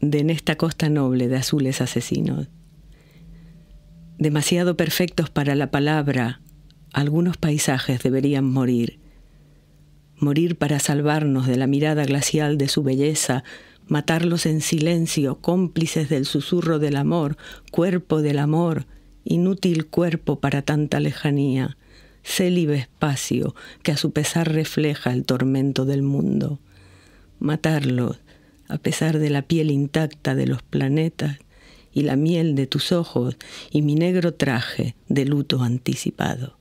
de en esta costa noble de azules asesinos. Demasiado perfectos para la palabra, algunos paisajes deberían morir. Morir para salvarnos de la mirada glacial de su belleza, matarlos en silencio, cómplices del susurro del amor, cuerpo del amor, inútil cuerpo para tanta lejanía, célibe espacio que a su pesar refleja el tormento del mundo. Matarlos, a pesar de la piel intacta de los planetas y la miel de tus ojos y mi negro traje de luto anticipado.